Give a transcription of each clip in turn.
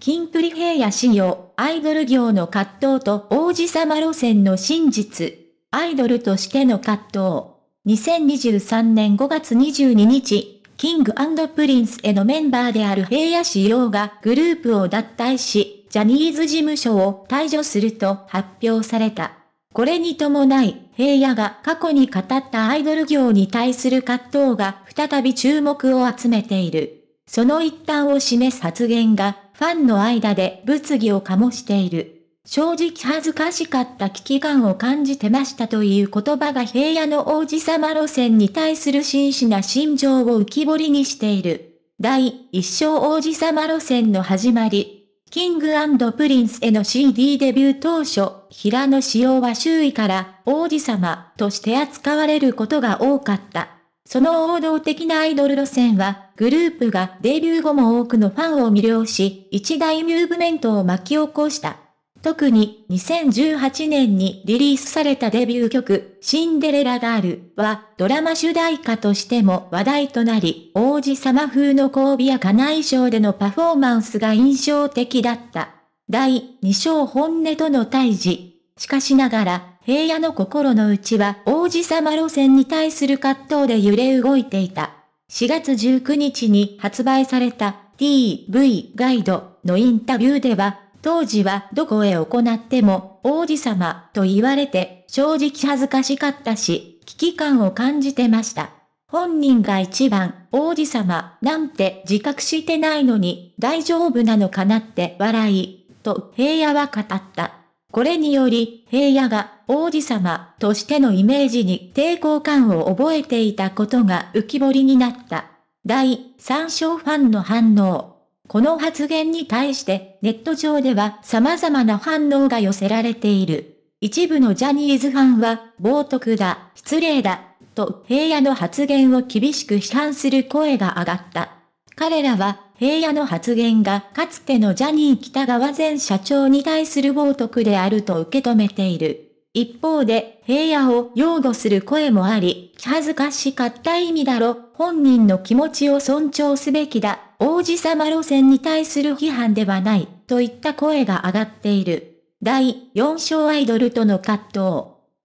キンプリ平野仕様、アイドル業の葛藤と王子様路線の真実、アイドルとしての葛藤。2023年5月22日、キングプリンスへのメンバーである平野仕様がグループを脱退し、ジャニーズ事務所を退除すると発表された。これに伴い、平野が過去に語ったアイドル業に対する葛藤が再び注目を集めている。その一端を示す発言がファンの間で物議を醸している。正直恥ずかしかった危機感を感じてましたという言葉が平野の王子様路線に対する真摯な心情を浮き彫りにしている。第一章王子様路線の始まり。キングプリンスへの CD デビュー当初、平野紫耀は周囲から王子様として扱われることが多かった。その王道的なアイドル路線は、グループがデビュー後も多くのファンを魅了し、一大ムーブメントを巻き起こした。特に2018年にリリースされたデビュー曲、シンデレラガールはドラマ主題歌としても話題となり、王子様風の交尾や家内衣装でのパフォーマンスが印象的だった。第2章本音との対峙。しかしながら、平野の心の内は王子様路線に対する葛藤で揺れ動いていた。4月19日に発売された TV ガイドのインタビューでは、当時はどこへ行っても王子様と言われて正直恥ずかしかったし、危機感を感じてました。本人が一番王子様なんて自覚してないのに大丈夫なのかなって笑い、と平野は語った。これにより、平野が王子様としてのイメージに抵抗感を覚えていたことが浮き彫りになった。第三章ファンの反応。この発言に対してネット上では様々な反応が寄せられている。一部のジャニーズファンは、冒涜だ、失礼だ、と平野の発言を厳しく批判する声が上がった。彼らは、平野の発言がかつてのジャニー北川前社長に対する冒涜であると受け止めている。一方で、平野を擁護する声もあり、気恥ずかしかった意味だろ、本人の気持ちを尊重すべきだ、王子様路線に対する批判ではない、といった声が上がっている。第4章アイドルとの葛藤。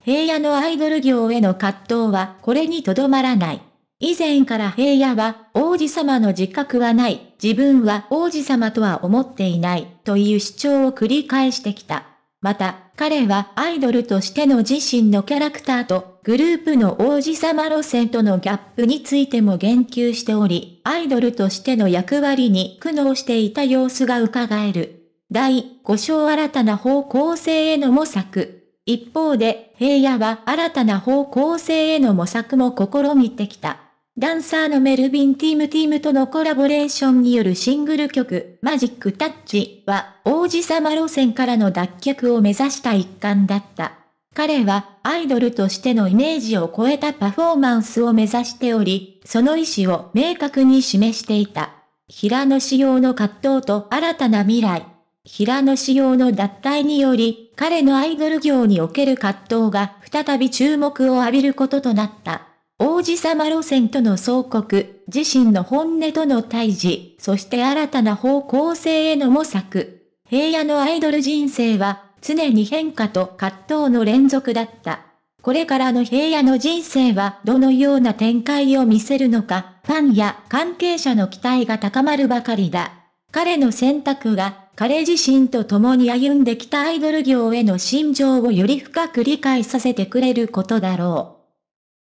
平野のアイドル業への葛藤はこれにとどまらない。以前から平野は王子様の自覚はない、自分は王子様とは思っていない、という主張を繰り返してきた。また、彼はアイドルとしての自身のキャラクターとグループの王子様路線とのギャップについても言及しており、アイドルとしての役割に苦悩していた様子が伺える。第5章新たな方向性への模索。一方で、平野は新たな方向性への模索も試みてきた。ダンサーのメルビン・ティーム・ティームとのコラボレーションによるシングル曲、マジック・タッチは、王子様路線からの脱却を目指した一環だった。彼は、アイドルとしてのイメージを超えたパフォーマンスを目指しており、その意思を明確に示していた。平野仕様の葛藤と新たな未来。平野仕様の脱退により、彼のアイドル業における葛藤が再び注目を浴びることとなった。王子様路線との総告、自身の本音との対峙、そして新たな方向性への模索。平野のアイドル人生は、常に変化と葛藤の連続だった。これからの平野の人生はどのような展開を見せるのか、ファンや関係者の期待が高まるばかりだ。彼の選択が彼自身と共に歩んできたアイドル業への心情をより深く理解させてくれることだろう。